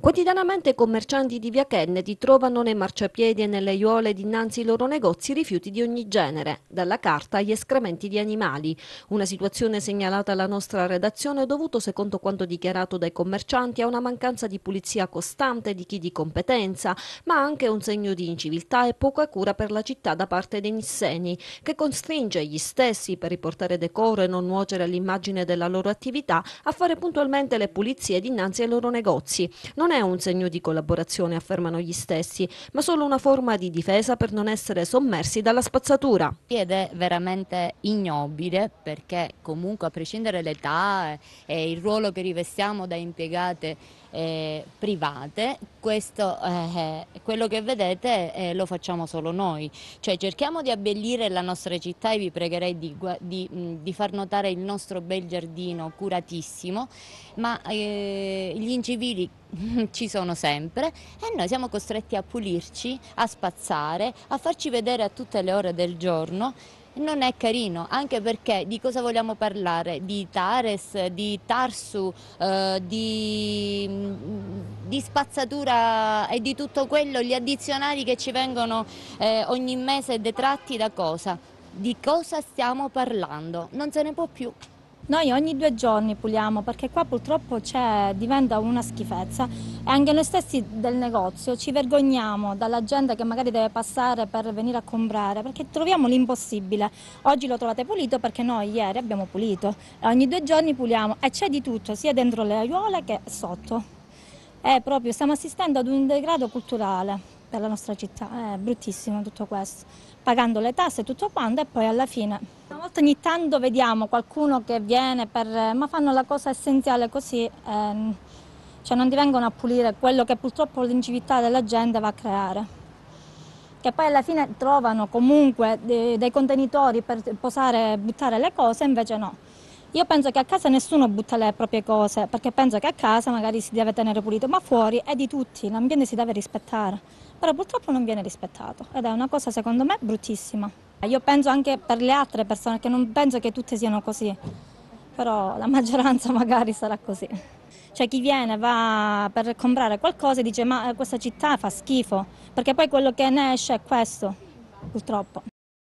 Quotidianamente i commercianti di Via Kennedy trovano nei marciapiedi e nelle aiuole dinanzi ai loro negozi rifiuti di ogni genere, dalla carta agli escrementi di animali. Una situazione segnalata alla nostra redazione dovuto, secondo quanto dichiarato dai commercianti, a una mancanza di pulizia costante di chi di competenza, ma anche un segno di inciviltà e poca cura per la città da parte dei nisseni, che costringe gli stessi, per riportare decoro e non nuocere all'immagine della loro attività, a fare puntualmente le pulizie dinanzi ai loro negozi. Non non è un segno di collaborazione, affermano gli stessi, ma solo una forma di difesa per non essere sommersi dalla spazzatura. Ed è veramente ignobile perché comunque a prescindere l'età eh, e il ruolo che rivestiamo da impiegate eh, private, questo, eh, eh, quello che vedete eh, lo facciamo solo noi, cioè cerchiamo di abbellire la nostra città e vi pregherei di, di, di far notare il nostro bel giardino curatissimo, ma eh, gli incivili ci sono sempre e noi siamo costretti a pulirci, a spazzare, a farci vedere a tutte le ore del giorno. Non è carino, anche perché di cosa vogliamo parlare? Di Tares, di Tarsu, eh, di, mm, di, spazzatura e di tutto quello, gli addizionali che ci vengono eh, ogni mese detratti da cosa? Di cosa stiamo parlando? Non se ne può più. Noi ogni due giorni puliamo perché qua purtroppo diventa una schifezza e anche noi stessi del negozio ci vergogniamo dalla gente che magari deve passare per venire a comprare perché troviamo l'impossibile. Oggi lo trovate pulito perché noi ieri abbiamo pulito. ogni due giorni puliamo e c'è di tutto, sia dentro le aiuole che sotto. È proprio, stiamo assistendo ad un degrado culturale per la nostra città, è bruttissimo tutto questo, pagando le tasse e tutto quanto e poi alla fine. Una volta ogni tanto vediamo qualcuno che viene per, ma fanno la cosa essenziale così, eh, cioè non ti vengono a pulire quello che purtroppo l'incività della gente va a creare che poi alla fine trovano comunque eh, dei, contenitori per posare e buttare le cose, invece no. Io penso che a casa nessuno butta le proprie cose, perché penso che a casa magari si deve tenere pulito, ma fuori è di tutti, l'ambiente si deve rispettare. Però purtroppo non viene rispettato ed è una cosa secondo me bruttissima. Io penso anche per le altre persone, che non penso che tutte siano così, però la maggioranza magari sarà così. Cioè chi viene va per comprare qualcosa e dice ma eh, questa città fa schifo, perché poi quello che ne esce è questo, purtroppo.